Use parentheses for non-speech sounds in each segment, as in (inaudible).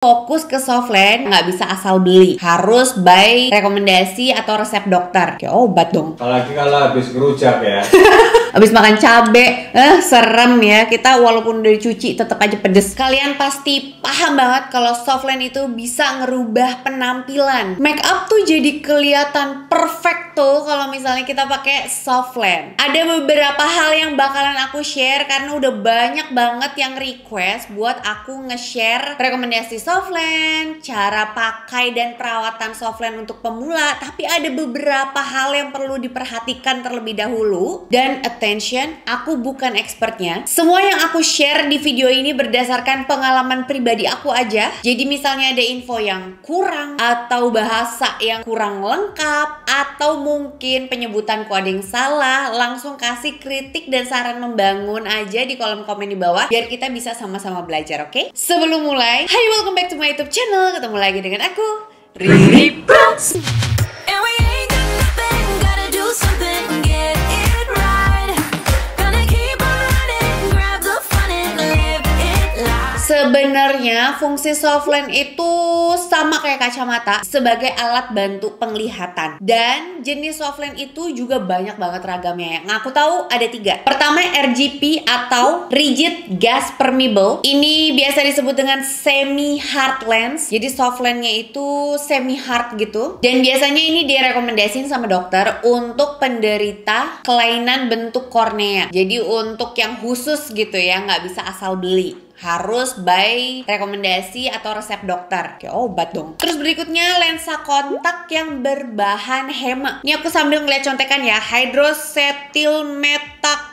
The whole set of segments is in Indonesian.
Fokus ke softland nggak bisa asal beli, harus by rekomendasi atau resep dokter. Kayak obat dong. (laughs) Apalagi kalau habis gerujak ya. (laughs) habis makan cabe, eh serem ya. Kita walaupun udah dicuci tetap aja pedes. Kalian pasti paham banget kalau softland itu bisa ngerubah penampilan. Make up tuh jadi kelihatan perfect tuh kalau misalnya kita pakai softland. Ada beberapa hal yang bakalan aku share karena udah banyak banget yang request buat aku nge-share rekomendasi softland, cara pakai dan perawatan softland untuk pemula, tapi ada beberapa hal yang perlu diperhatikan terlebih dahulu. Dan attention, aku bukan expertnya. Semua yang aku share di video ini berdasarkan pengalaman pribadi aku aja. Jadi misalnya ada info yang kurang atau bahasa yang kurang lengkap atau mungkin penyebutanku ada yang salah, langsung kasih kritik dan saran membangun aja di kolom komen di bawah biar kita bisa sama-sama belajar, oke? Okay? Sebelum mulai, hai welcome back to my YouTube channel. Ketemu lagi dengan aku, Riri Bros. Sebenarnya fungsi soft lens itu sama kayak kacamata sebagai alat bantu penglihatan. Dan jenis soft lens itu juga banyak banget ragamnya. Yang nah, aku tahu ada tiga. Pertama RGP atau rigid gas permeable. Ini biasa disebut dengan semi hard lens. Jadi soft lensnya itu semi hard gitu. Dan biasanya ini direkomendasin sama dokter untuk penderita kelainan bentuk kornea. Jadi untuk yang khusus gitu ya, nggak bisa asal beli harus by rekomendasi atau resep dokter kayak obat dong terus berikutnya lensa kontak yang berbahan hema ini aku sambil ngeliat contekan ya hydrocetyl metac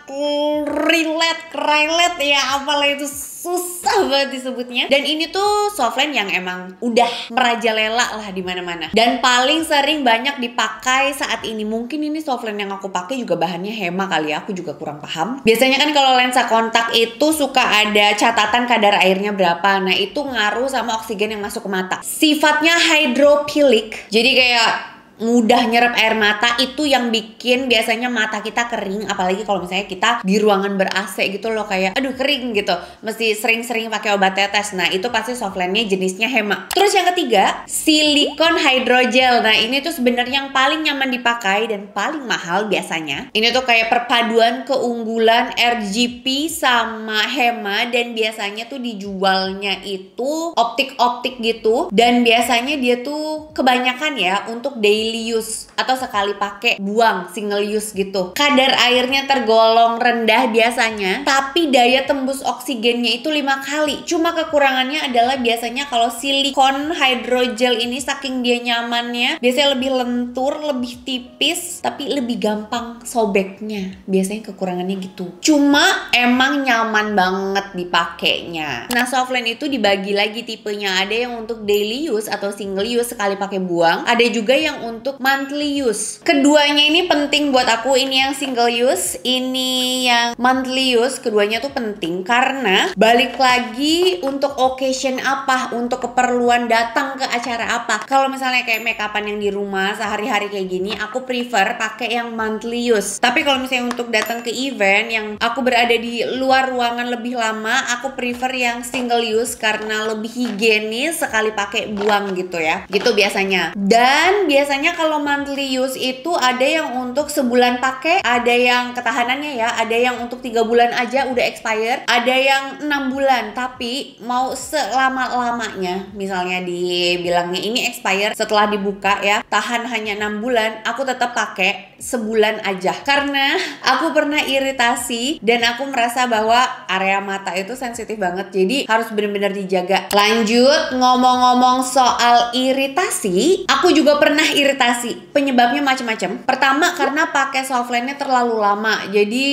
relate, relate ya apalah itu susah banget disebutnya dan ini tuh softline yang emang udah merajalela lah di mana-mana dan paling sering banyak dipakai saat ini mungkin ini softline yang aku pakai juga bahannya hema kali ya aku juga kurang paham biasanya kan kalau lensa kontak itu suka ada catatan kadar airnya berapa nah itu ngaruh sama oksigen yang masuk ke mata sifatnya hydrophilic jadi kayak mudah nyerap air mata itu yang bikin biasanya mata kita kering apalagi kalau misalnya kita di ruangan ber AC gitu loh kayak aduh kering gitu mesti sering-sering pakai obat tetes nah itu pasti softlensnya jenisnya hema terus yang ketiga silikon hydrogel nah ini tuh sebenarnya yang paling nyaman dipakai dan paling mahal biasanya ini tuh kayak perpaduan keunggulan RGP sama hema dan biasanya tuh dijualnya itu optik-optik gitu dan biasanya dia tuh kebanyakan ya untuk daily daily use atau sekali pakai buang single use gitu. Kadar airnya tergolong rendah biasanya, tapi daya tembus oksigennya itu lima kali. Cuma kekurangannya adalah biasanya kalau silikon hydrogel ini saking dia nyamannya, biasanya lebih lentur, lebih tipis, tapi lebih gampang sobeknya. Biasanya kekurangannya gitu. Cuma emang nyaman banget dipakainya. Nah, softline itu dibagi lagi tipenya. Ada yang untuk daily use atau single use sekali pakai buang, ada juga yang untuk untuk monthly use. Keduanya ini penting buat aku. Ini yang single use, ini yang monthly use. Keduanya tuh penting karena balik lagi untuk occasion apa, untuk keperluan datang ke acara apa. Kalau misalnya kayak make upan yang di rumah sehari-hari kayak gini, aku prefer pakai yang monthly use. Tapi kalau misalnya untuk datang ke event yang aku berada di luar ruangan lebih lama, aku prefer yang single use karena lebih higienis sekali pakai buang gitu ya. Gitu biasanya. Dan biasanya biasanya kalau monthly use itu ada yang untuk sebulan pakai, ada yang ketahanannya ya, ada yang untuk tiga bulan aja udah expired, ada yang enam bulan tapi mau selama lamanya, misalnya dibilangnya ini expired setelah dibuka ya, tahan hanya enam bulan, aku tetap pakai sebulan aja karena aku pernah iritasi dan aku merasa bahwa area mata itu sensitif banget jadi harus benar-benar dijaga lanjut ngomong-ngomong soal iritasi aku juga pernah iritasi iritasi penyebabnya macam-macam pertama karena pakai softlensnya terlalu lama jadi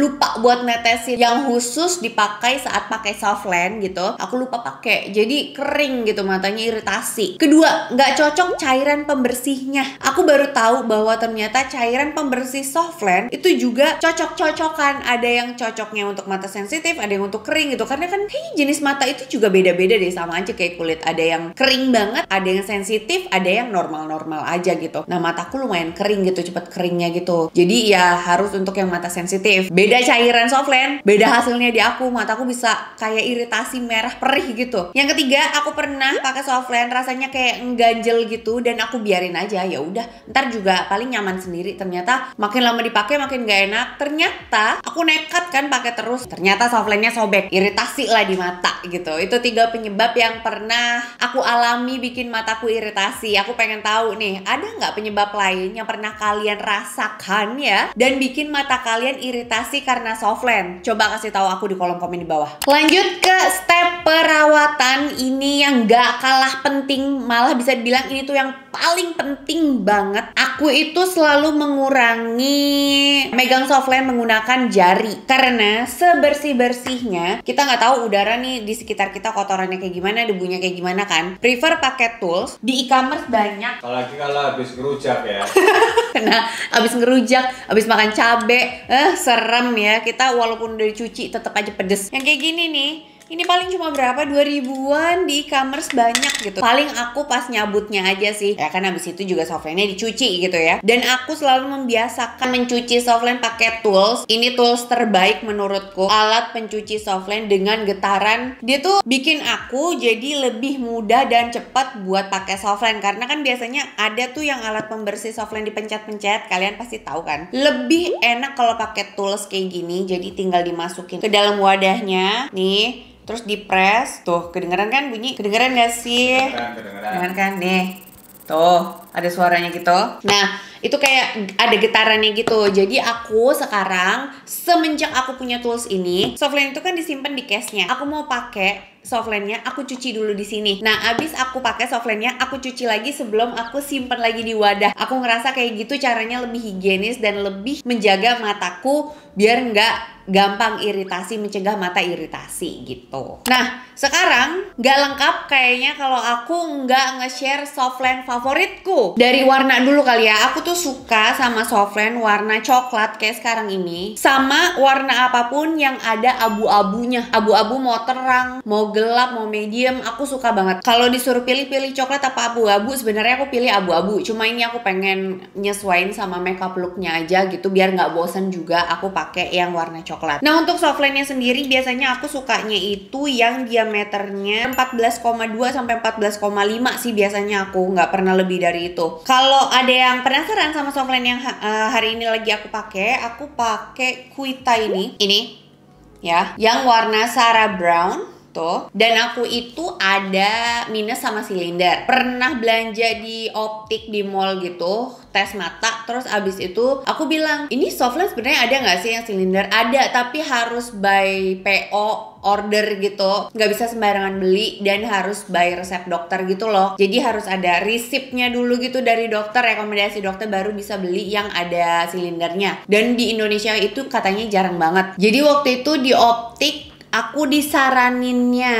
lupa buat netesin yang khusus dipakai saat pakai softlens gitu aku lupa pakai jadi kering gitu matanya iritasi kedua nggak cocok cairan pembersihnya aku baru tahu bahwa ternyata cairan pembersih softlens itu juga cocok-cocokan ada yang cocoknya untuk mata sensitif ada yang untuk kering gitu karena kan hey, jenis mata itu juga beda-beda deh sama aja kayak kulit ada yang kering banget ada yang sensitif ada yang normal-normal aja aja gitu nah mataku lumayan kering gitu cepet keringnya gitu jadi ya harus untuk yang mata sensitif beda cairan softland beda hasilnya di aku mataku bisa kayak iritasi merah perih gitu yang ketiga aku pernah pakai softland rasanya kayak ngganjel gitu dan aku biarin aja ya udah ntar juga paling nyaman sendiri ternyata makin lama dipakai makin gak enak ternyata aku nekat kan pakai terus ternyata softlandnya sobek iritasi lah di mata gitu itu tiga penyebab yang pernah aku alami bikin mataku iritasi aku pengen tahu nih ada nggak penyebab lain yang pernah kalian rasakan ya dan bikin mata kalian iritasi karena soft lens? Coba kasih tahu aku di kolom komen di bawah. Lanjut ke step perawatan ini yang nggak kalah penting, malah bisa dibilang ini tuh yang paling penting banget aku itu selalu mengurangi megang softlens menggunakan jari karena sebersih-bersihnya kita nggak tahu udara nih di sekitar kita kotorannya kayak gimana debunya kayak gimana kan prefer pakai tools di e-commerce banyak apalagi kalau habis ngerujak ya (laughs) nah habis ngerujak habis makan cabe eh serem ya kita walaupun udah dicuci tetap aja pedes yang kayak gini nih ini paling cuma berapa 2000-an di e-commerce banyak gitu paling aku pas nyabutnya aja sih ya kan habis itu juga softlensnya dicuci gitu ya dan aku selalu membiasakan mencuci softlens pakai tools ini tools terbaik menurutku alat pencuci softlens dengan getaran dia tuh bikin aku jadi lebih mudah dan cepat buat pakai softlens karena kan biasanya ada tuh yang alat pembersih softlens dipencet-pencet kalian pasti tahu kan lebih enak kalau pakai tools kayak gini jadi tinggal dimasukin ke dalam wadahnya nih terus di press tuh kedengeran kan bunyi kedengeran gak sih kedengeran kedengeran, kedengeran kan deh, tuh ada suaranya gitu nah itu kayak ada getarannya gitu jadi aku sekarang semenjak aku punya tools ini softline itu kan disimpan di case nya aku mau pakai softlensnya aku cuci dulu di sini. Nah, abis aku pakai softlensnya aku cuci lagi sebelum aku simpen lagi di wadah. Aku ngerasa kayak gitu caranya lebih higienis dan lebih menjaga mataku biar nggak gampang iritasi, mencegah mata iritasi gitu. Nah, sekarang nggak lengkap kayaknya kalau aku nggak nge-share softlens favoritku. Dari warna dulu kali ya, aku tuh suka sama softlens warna coklat kayak sekarang ini. Sama warna apapun yang ada abu-abunya. Abu-abu mau terang, mau gelap mau medium aku suka banget kalau disuruh pilih-pilih coklat apa abu-abu sebenarnya aku pilih abu-abu cuma ini aku pengen nyesuain sama makeup looknya aja gitu biar nggak bosen juga aku pakai yang warna coklat nah untuk softline-nya sendiri biasanya aku sukanya itu yang diameternya 14,2 sampai 14,5 sih biasanya aku nggak pernah lebih dari itu kalau ada yang penasaran sama softline yang eh, hari ini lagi aku pakai aku pakai kuita ini ini ya yang warna Sarah Brown gitu. Dan aku itu ada minus sama silinder. Pernah belanja di optik di mall gitu, tes mata, terus abis itu aku bilang, ini soft lens sebenarnya ada nggak sih yang silinder? Ada, tapi harus by PO order gitu nggak bisa sembarangan beli dan harus by resep dokter gitu loh jadi harus ada resepnya dulu gitu dari dokter rekomendasi dokter baru bisa beli yang ada silindernya dan di Indonesia itu katanya jarang banget jadi waktu itu di optik aku disaraninnya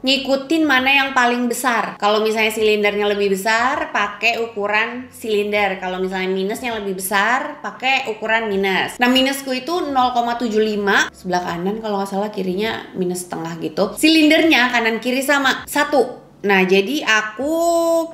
ngikutin mana yang paling besar. Kalau misalnya silindernya lebih besar, pakai ukuran silinder. Kalau misalnya minusnya lebih besar, pakai ukuran minus. Nah, minusku itu 0,75. Sebelah kanan kalau nggak salah kirinya minus setengah gitu. Silindernya kanan kiri sama. Satu, Nah, jadi aku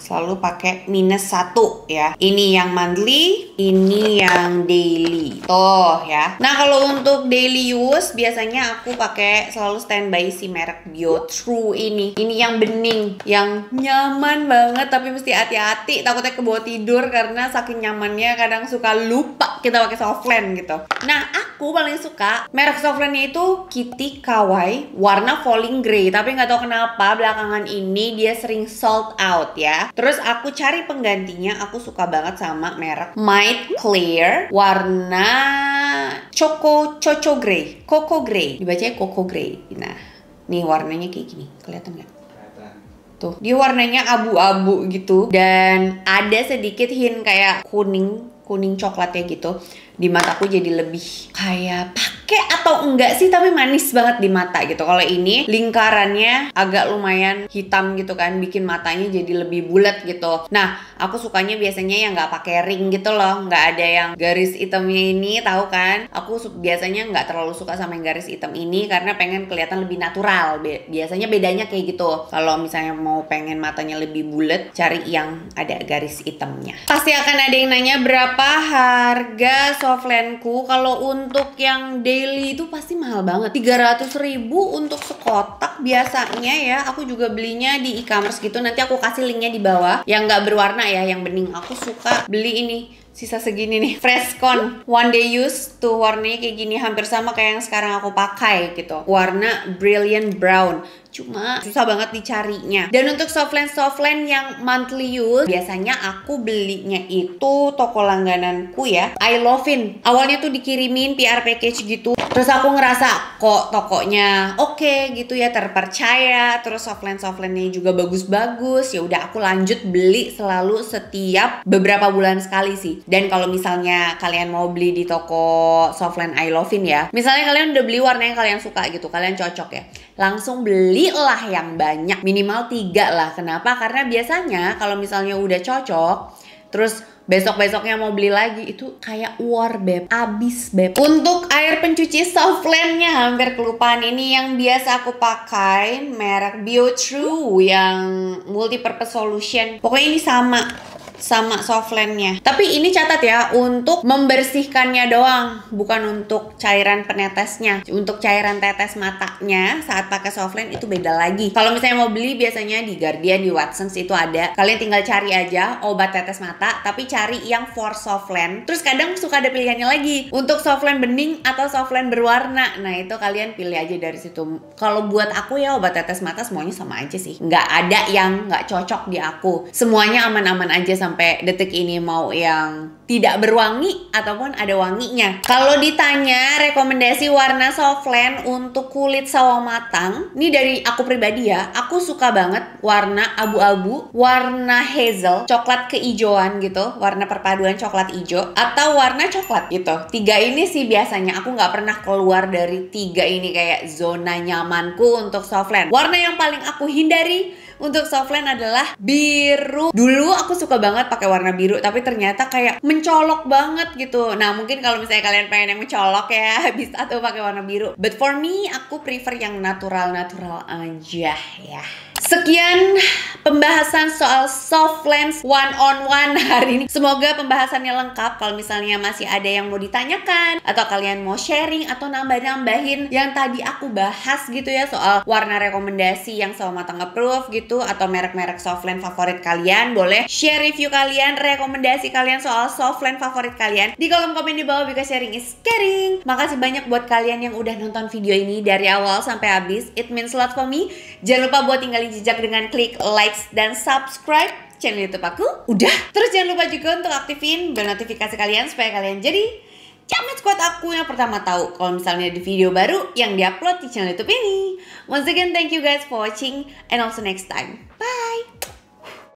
selalu pakai minus satu ya. Ini yang monthly, ini yang daily. Tuh ya. Nah, kalau untuk daily use biasanya aku pakai selalu standby si merek Bio True ini. Ini yang bening, yang nyaman banget tapi mesti hati-hati takutnya ke bawah tidur karena saking nyamannya kadang suka lupa kita pakai softland gitu. Nah, aku paling suka merek softlandnya itu Kitty Kawaii warna falling gray tapi nggak tahu kenapa belakangan ini dia sering sold out ya. Terus aku cari penggantinya, aku suka banget sama merek Might Clear warna Choco Choco Grey, Coco Grey. Dibacanya Coco Grey. Nah, nih warnanya kayak gini. Kelihatan nggak? Tuh, dia warnanya abu-abu gitu dan ada sedikit hint kayak kuning kuning coklatnya gitu di mataku jadi lebih kayak pak kayak atau enggak sih tapi manis banget di mata gitu. Kalau ini lingkarannya agak lumayan hitam gitu kan, bikin matanya jadi lebih bulat gitu. Nah, aku sukanya biasanya yang nggak pakai ring gitu loh, nggak ada yang garis hitamnya ini, tahu kan? Aku biasanya nggak terlalu suka sama yang garis hitam ini karena pengen kelihatan lebih natural. Biasanya bedanya kayak gitu. Kalau misalnya mau pengen matanya lebih bulat, cari yang ada garis hitamnya. Pasti akan ada yang nanya berapa harga softlensku kalau untuk yang day daily itu pasti mahal banget 300 ribu untuk sekotak biasanya ya aku juga belinya di e-commerce gitu nanti aku kasih linknya di bawah yang nggak berwarna ya yang bening aku suka beli ini sisa segini nih Freshcon one day use tuh warnanya kayak gini hampir sama kayak yang sekarang aku pakai gitu warna brilliant brown cuma susah banget dicarinya dan untuk softland softland yang monthly use biasanya aku belinya itu toko langgananku ya I Lovein awalnya tuh dikirimin PR package gitu terus aku ngerasa kok tokonya oke okay, gitu ya terpercaya terus softland softlandnya juga bagus-bagus ya udah aku lanjut beli selalu setiap beberapa bulan sekali sih dan kalau misalnya kalian mau beli di toko Softland I In ya, misalnya kalian udah beli warna yang kalian suka gitu, kalian cocok ya, langsung belilah yang banyak, minimal tiga lah. Kenapa? Karena biasanya kalau misalnya udah cocok, terus besok-besoknya mau beli lagi itu kayak war beb abis beb untuk air pencuci softlandnya hampir kelupaan ini yang biasa aku pakai merek BioTrue yang multi purpose solution pokoknya ini sama sama softlandnya. Tapi ini catat ya, untuk membersihkannya doang, bukan untuk cairan penetesnya. Untuk cairan tetes matanya saat pakai softland itu beda lagi. Kalau misalnya mau beli biasanya di Guardian, di Watsons itu ada. Kalian tinggal cari aja obat tetes mata, tapi cari yang for softland. Terus kadang suka ada pilihannya lagi untuk softland bening atau softland berwarna. Nah itu kalian pilih aja dari situ. Kalau buat aku ya obat tetes mata semuanya sama aja sih. Nggak ada yang nggak cocok di aku. Semuanya aman-aman aja sama sampai detik ini mau yang tidak berwangi ataupun ada wanginya. Kalau ditanya rekomendasi warna softland untuk kulit sawo matang, ini dari aku pribadi ya, aku suka banget warna abu-abu, warna hazel, coklat keijoan gitu, warna perpaduan coklat ijo, atau warna coklat gitu. Tiga ini sih biasanya aku nggak pernah keluar dari tiga ini kayak zona nyamanku untuk softland. Warna yang paling aku hindari untuk softland adalah biru. Dulu aku suka banget pakai warna biru, tapi ternyata kayak mencolok banget gitu. Nah mungkin kalau misalnya kalian pengen yang mencolok ya (laughs) bisa tuh pakai warna biru. But for me aku prefer yang natural-natural aja ya. Sekian pembahasan soal soft lens one on one hari ini. Semoga pembahasannya lengkap. Kalau misalnya masih ada yang mau ditanyakan atau kalian mau sharing atau nambah-nambahin yang tadi aku bahas gitu ya soal warna rekomendasi yang sama matang proof gitu atau merek-merek soft lens favorit kalian, boleh share review kalian, rekomendasi kalian soal soft lens favorit kalian di kolom komen di bawah because sharing is caring. Makasih banyak buat kalian yang udah nonton video ini dari awal sampai habis. It means a lot for me. Jangan lupa buat tinggalin jejak dengan klik like dan subscribe channel YouTube aku. Udah. Terus jangan lupa juga untuk aktifin bel notifikasi kalian supaya kalian jadi Camat kuat aku yang pertama tahu kalau misalnya di video baru yang diupload di channel YouTube ini. Once again, thank you guys for watching and also next time. Bye.